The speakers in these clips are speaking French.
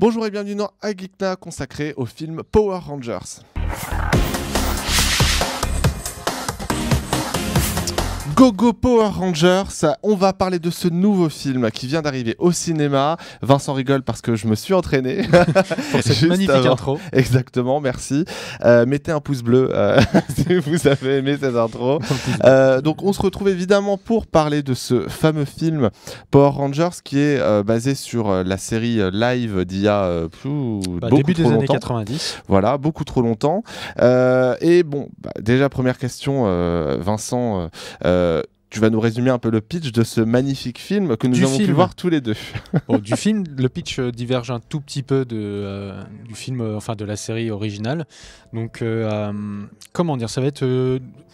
Bonjour et bienvenue dans Agikna consacré au film Power Rangers. Go go Power Rangers, on va parler de ce nouveau film qui vient d'arriver au cinéma. Vincent rigole parce que je me suis entraîné. Pour cette magnifique intro. Exactement, merci. Euh, mettez un pouce bleu euh, si vous avez aimé cette intro. Euh, donc on se retrouve évidemment pour parler de ce fameux film Power Rangers qui est basé sur la série live d'il y a bah, beaucoup début des années 90. Voilà, beaucoup trop longtemps. et bon, bah, déjà première question, Vincent tu vas nous résumer un peu le pitch de ce magnifique film que nous avons pu voir tous les deux. du film, le pitch euh, diverge un tout petit peu de, euh, du film, euh, enfin de la série originale. Donc, comment dire, ça va être,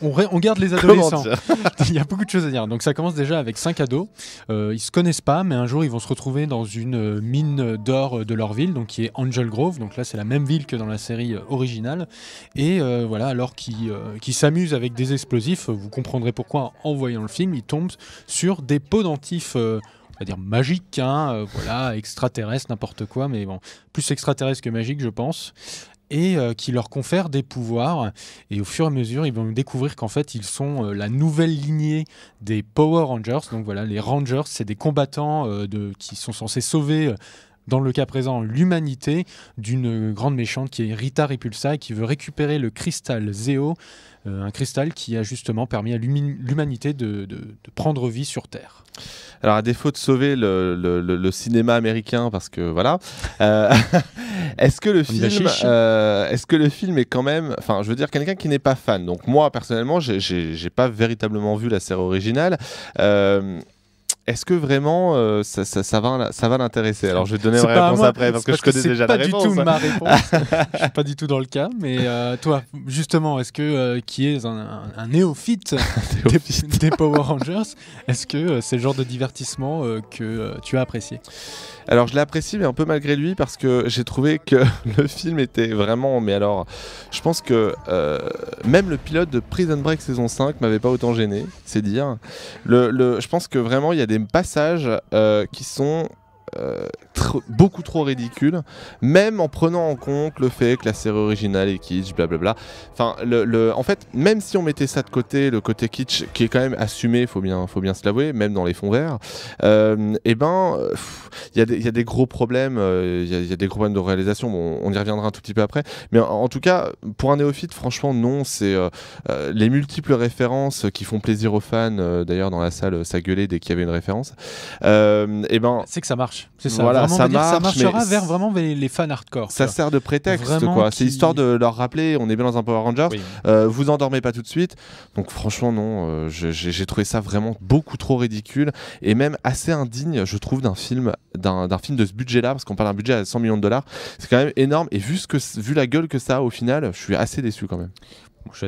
on, on, garde les adolescents. Il y a beaucoup de choses à dire. Donc, ça commence déjà avec cinq ados. ils se connaissent pas, mais un jour ils vont se retrouver dans une mine d'or de leur ville, donc qui est Angel Grove. Donc là, c'est la même ville que dans la série originale. Et voilà, alors qu'ils s'amusent avec des explosifs, vous comprendrez pourquoi en voyant le film, ils tombe sur des podentifs euh, on va dire magique, hein, euh, voilà, extraterrestre, n'importe quoi, mais bon, plus extraterrestres que magiques je pense, et euh, qui leur confèrent des pouvoirs. Et au fur et à mesure, ils vont découvrir qu'en fait, ils sont la nouvelle lignée des Power Rangers. Donc voilà, les Rangers, c'est des combattants de, qui sont censés sauver dans le cas présent, l'humanité d'une grande méchante qui est Rita Repulsa et qui veut récupérer le cristal Zéo, euh, un cristal qui a justement permis à l'humanité de, prendre vie sur Terre. Alors, à défaut de sauver le, cinéma américain, parce que voilà, euh, est-ce que, le film, euh, est -ce que le film est quand même. Enfin, je veux dire, quelqu'un qui n'est pas fan. Donc, moi, personnellement, j'ai pas véritablement vu la série originale est-ce que vraiment euh, ça, va, ça va l'intéresser Alors je vais donner ma réponse après parce que je connais déjà la réponse. C'est pas du tout hein. ma réponse. je suis pas du tout dans le cas. Mais euh, toi, justement, est-ce que euh, qui est un, un, néophyte, des, Power Rangers, est-ce que c'est le genre de divertissement que tu as apprécié alors je l'apprécie, mais un peu malgré lui, parce que j'ai trouvé que le film était vraiment. Mais alors, je pense que euh, même le pilote de Prison Break saison 5 m'avait pas autant gêné, c'est dire. Le, je pense que vraiment, il y a des passages euh, qui sont. Euh, beaucoup trop ridicule, même en prenant en compte le fait que la série originale est kitsch, blablabla. Enfin, le, en fait, même si on mettait ça de côté, le côté kitsch qui est quand même assumé, faut bien, faut bien se l'avouer, même dans les fonds verts, et euh, eh ben, il y, a des gros problèmes, il euh, y, a des gros problèmes de réalisation. on y reviendra un tout petit peu après, mais en, tout cas, pour un néophyte, franchement, non, c'est euh, les multiples références qui font plaisir aux fans. D'ailleurs, dans la salle, ça gueulait dès qu'il y avait une référence. et eh ben, c'est que ça marche. C'est ça ça, marchera vers vraiment les, fans hardcore. Ça, sert de prétexte, quoi. C'est histoire de leur rappeler, on est bien dans un Power Rangers, euh, vous endormez pas tout de suite. Donc franchement, non, euh, j'ai trouvé ça vraiment beaucoup trop ridicule et même assez indigne, je trouve, d'un film, d'un film de ce budget-là, parce qu'on parle d'un budget à 100 millions de dollars. C'est quand même énorme et vu, ce que, vu la gueule que ça a au final, je suis assez déçu quand même.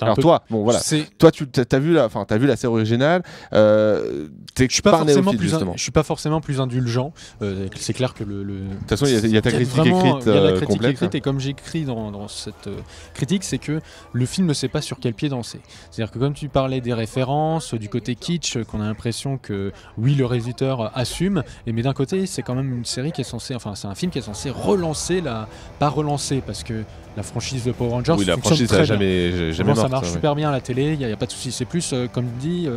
Alors toi, bon voilà, toi tu as vu la, enfin as vu la série originale. Euh, je suis pas, plus, justement. je suis pas forcément plus indulgent. Euh, c'est clair que le. De toute façon, il y, a ta critique écrite. Euh, complète, hein. et comme j'écris dans, cette euh, critique, c'est que le film ne sait pas sur quel pied danser. C'est-à-dire que comme tu parlais des références, du côté kitsch, qu'on a l'impression que oui le réalisateur assume, et mais d'un côté c'est quand même une série qui est censée, enfin c'est un film qui est censé relancer la, pas relancer parce que la franchise de Power Rangers. Oui, la franchise, ça jamais, jamais marche, ça marche super bien à la télé, il n'y a, pas de souci. C'est plus, euh, comme dit, dis, euh,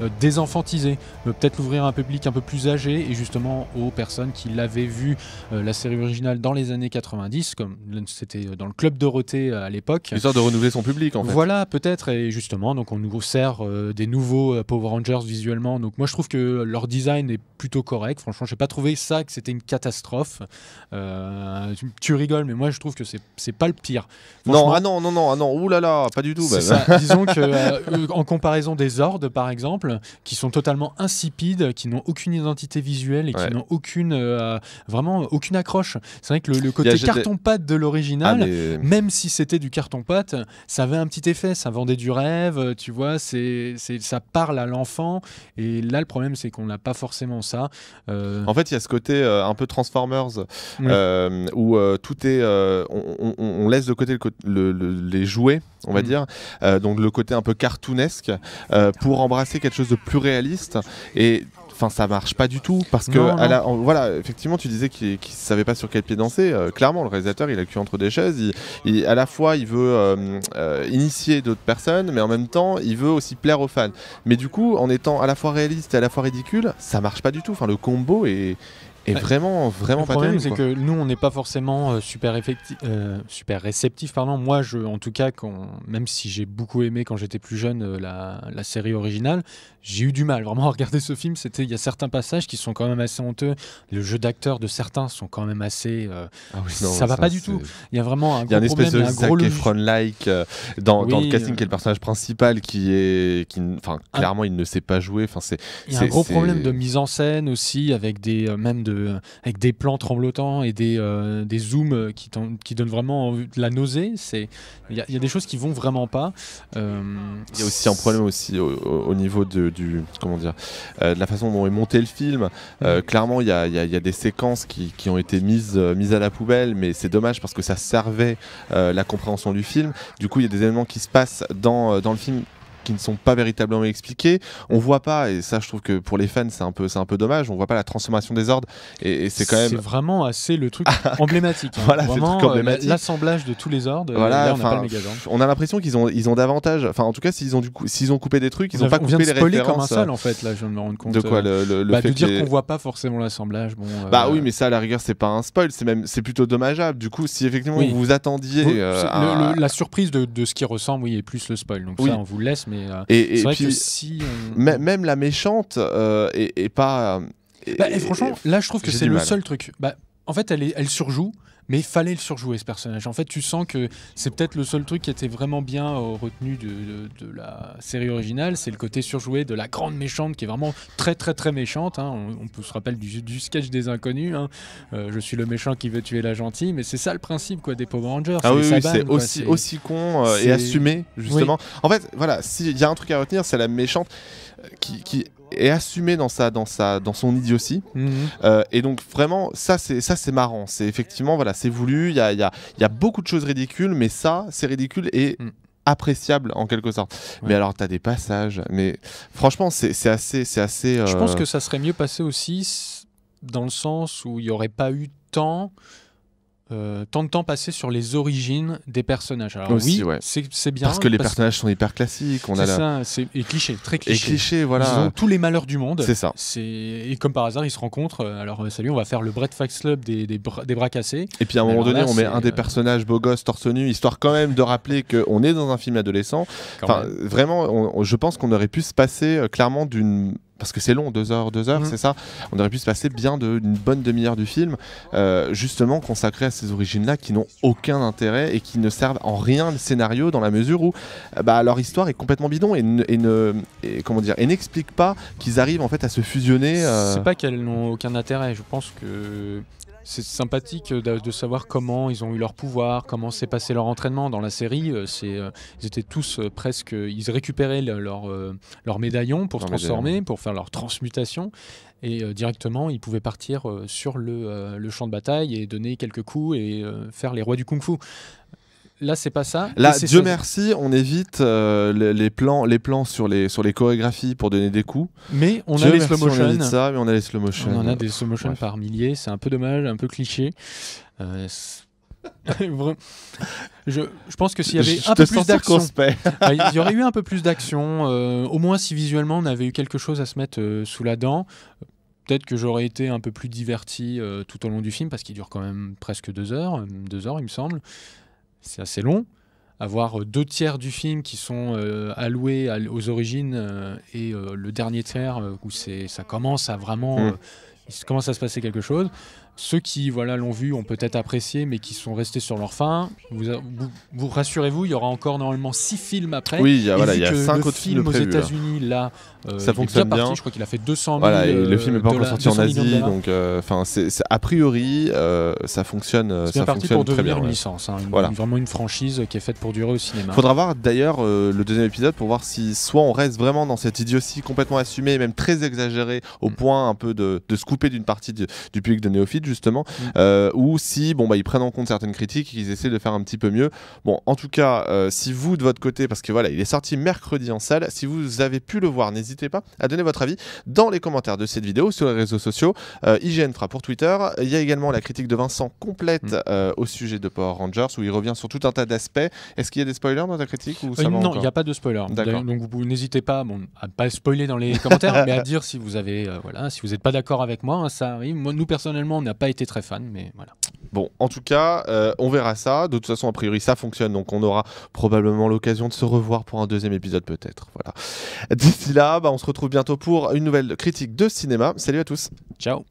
euh, désenfantiser euh, peut-être l'ouvrir à un public un peu plus âgé et justement aux personnes qui l'avaient vu euh, la série originale dans les années 90, comme c'était dans le club Dorothée à l'époque. Histoire de renouveler son public en fait. Voilà, peut-être et justement donc on nous sert des nouveaux Power Rangers visuellement. Donc moi je trouve que leur design est plutôt correct. Franchement, je j'ai pas trouvé ça que c'était une catastrophe. tu, rigoles, mais moi je trouve que c'est pas le pire. Non, ah non, non, non, ah non, oulala, pas du tout. Disons que en comparaison des Ordes par exemple qui sont totalement insipides, qui n'ont aucune identité visuelle et qui n'ont aucune, euh, vraiment aucune accroche. C'est vrai que le, côté carton-pâte de ah, l'original, même si c'était du carton-pâte, ça avait un petit effet, ça vendait du rêve, euh, tu vois, c'est, ça parle à l'enfant. Et là, le problème, c'est qu'on n'a pas forcément ça. Euh. En fait, il y a ce côté un peu Transformers, où tout est, on, laisse de côté le, les jouets, on va mm. dire, donc le côté un peu cartoonesque pour embrasser quelque chose de plus réaliste et enfin ça marche pas du tout parce que voilà effectivement tu disais qu'il savait pas sur quel pied danser euh, clairement le réalisateur il a le entre des chaises il, à la fois il veut euh, euh, initier d'autres personnes mais en même temps il veut aussi plaire aux fans mais du coup en étant à la fois réaliste et à la fois ridicule ça marche pas du tout enfin le combo est, et vraiment, vraiment le problème, c'est que nous, on n'est pas forcément euh, super, effectif, euh, super réceptif. Moi, je, en tout cas, quand, même si j'ai beaucoup aimé quand j'étais plus jeune euh, la, série originale, j'ai eu du mal vraiment à regarder ce film. Il y a certains passages qui sont quand même assez honteux. Le jeu d'acteur de certains sont quand même assez. Ah ça va pas du tout. Il y a vraiment un, gros y a une espèce problème, de Zac like dans, le casting qui est le personnage principal qui est. Qui, clairement, il ne sait pas jouer. Il y a un gros problème de mise en scène aussi, avec des, même de euh, avec des plans tremblotants et des, euh, zooms qui, qui donnent vraiment la nausée. C'est il y, a des choses qui vont vraiment pas. Euh, il y a aussi un problème aussi au, niveau de, du comment dire de la façon dont est monté le film. Clairement, il y a, des séquences qui, ont été mises mises à la poubelle, mais c'est dommage parce que ça servait la compréhension du film. Du coup, il y a des éléments qui se passent dans, dans le film qui ne sont pas véritablement expliqués, On voit pas, et ça je trouve que pour les fans c'est un peu, c'est un peu dommage, on voit pas la transformation des ordres. Et, c'est quand même. C'est vraiment assez le truc emblématique. Hein. Voilà, euh, l'assemblage de tous les ordres. Euh, on, a l'impression qu'ils ont, ils ont davantage. Enfin, en tout cas, s'ils ont du coup, s'ils ont coupé des trucs, ils ont pas coupé les références. comme un seul en fait. Là, je me rends compte. De quoi euh. le, bah, fait de dire qu'on voit pas forcément l'assemblage. Bon. Bah oui, mais ça à la rigueur c'est pas un spoil, c'est même, c'est plutôt dommageable. Du coup, si effectivement vous vous attendiez, la surprise de, de, ce qui ressemble, oui, est plus le spoil. Donc ça, on vous laisse. Euh, et, même la méchante euh, est, pas. Euh, bah, et, franchement, là, je trouve que c'est le seul truc. Bah, en fait, elle, elle surjoue mais il fallait le surjouer ce personnage. En fait, tu sens que c'est peut-être le seul truc qui était vraiment bien euh, retenu de, la série originale, c'est le côté surjoué de la grande méchante qui est vraiment très très très méchante. Hein. On, peut se rappelle du, sketch des inconnus. Hein. Euh, je suis le méchant qui veut tuer la gentille, mais c'est ça le principe quoi des Power Rangers. Ah oui, c'est aussi aussi con euh, et assumé justement. En fait, voilà, s'il y a un truc à retenir, c'est la méchante qui, est assumé dans sa, dans sa, dans son idiotie. Mhm. Euh, et donc vraiment, ça c'est, ça c'est marrant. C'est effectivement, voilà, c'est voulu. Il y a, y a, beaucoup de choses ridicules, mais ça, c'est ridicule et mm. appréciable en quelque sorte. Mais alors, tu as des passages. Mais franchement, c'est assez. c'est assez Je pense euh, que ça serait mieux passé aussi dans le sens où il n'y aurait pas eu temps... Euh, tant de temps passé sur les origines des personnages. Alors oui, c'est bien. Parce que les personnages sont hyper classiques. On a ça, la... c'est cliché, très cliché. voilà. Ils ont tous les malheurs du monde. C'est ça. Et comme par hasard, ils se rencontrent. Euh, alors euh, salut, on va faire le Brett Club des, des, bras cassés. Et puis à un moment donné, on met un des personnages beau gosse, torse nu, histoire quand même de rappeler qu'on est dans un film adolescent. enfin, vraiment, je pense qu'on aurait pu se passer clairement d'une parce que c'est long, deux heures, deux heures, mhm. c'est ça. On aurait pu se passer bien d'une bonne demi-heure du film, euh, justement consacré à ces origines-là qui n'ont aucun intérêt et qui ne servent en rien le scénario dans la mesure où euh, bah, leur histoire est complètement bidon et, comment dire et n'explique pas qu'ils arrivent en fait à se fusionner. Euh... C'est pas qu'elles n'ont aucun intérêt. Je pense que c'est sympathique euh, de, savoir comment ils ont eu leur pouvoir, comment s'est passé leur entraînement dans la série. Euh, c'est, euh, ils étaient tous presque, ils récupéraient leur, médaillon pour se transformer, pour faire leur transmutation. Et directement, ils pouvaient partir sur le, le, champ de bataille et donner quelques coups et faire les rois du kung-fu. Là, c'est pas ça. Là, Dieu merci, on évite euh, les, plans, les plans sur les sur les chorégraphies pour donner des coups. Mais on a les slow motion. On évite ça, mais on a les slow motion. On a des slow motion par milliers. C'est un peu dommage, un peu cliché. Euh, je, je, pense que s'il y avait un peu plus d'action, ah, il y aurait eu un peu plus d'action. Euh, au moins, si visuellement on avait eu quelque chose à se mettre sous la dent, peut-être que j'aurais été un peu plus diverti tout au long du film parce qu'il dure quand même presque deux heures, deux heures, il me semble c'est assez long. Avoir euh, deux tiers du film qui sont euh, alloués aux origines euh, et le dernier tiers où ça commence à vraiment. Mmh. commence à se passer quelque chose. Ceux qui voilà l'ont vu ont peut-être apprécié, mais qui sont restés sur leur fin. Vous, vous, rassurez-vous, il y aura encore normalement six films après. Oui, il y a, voilà, y a cinq autres films aux États-Unis. Là, euh, ça fonctionne bien. je crois qu'il a fait 200 voilà, le film n'est pas encore euh, sorti en Asie, donc euh, enfin, a priori, ça fonctionne. C'est parti pour devenir bien, une licence, hein, voilà. vraiment une franchise qui est faite pour durer au cinéma. Faudra voir d'ailleurs le deuxième épisode pour voir si soit on reste vraiment dans cette idiotie complètement assumée, même très exagérée, au mm. point un peu de, se couper d'une partie du, du public de néophytes justement, mm. euh, ou si bon bah ils prennent en compte certaines critiques, ils essaient de faire un petit peu mieux. Bon, en tout cas, euh, si vous de votre côté, parce que voilà, il est sorti mercredi en salle, si vous avez pu le voir, n'hésitez pas à donner votre avis dans les commentaires de cette vidéo sur les réseaux sociaux. Euh, IGN fera pour Twitter. Il y a également la critique de Vincent complète mm. au sujet de Power Rangers où il revient sur tout un tas d'aspects. Est-ce qu'il y a des spoilers dans ta critique Non, il n'y a pas de spoilers. Donc n'hésitez pas bon, à pas spoiler dans les commentaires, mais à dire si vous avez voilà, si vous n'êtes pas d'accord avec moi, hein, ça Moi, nous personnellement, on pas été très fan, mais voilà. Bon, en tout cas, euh, on verra ça. De toute façon, a priori, ça fonctionne, donc on aura probablement l'occasion de se revoir pour un deuxième épisode peut-être. Voilà. D'ici là, bah, on se retrouve bientôt pour une nouvelle critique de cinéma. Salut à tous. Ciao.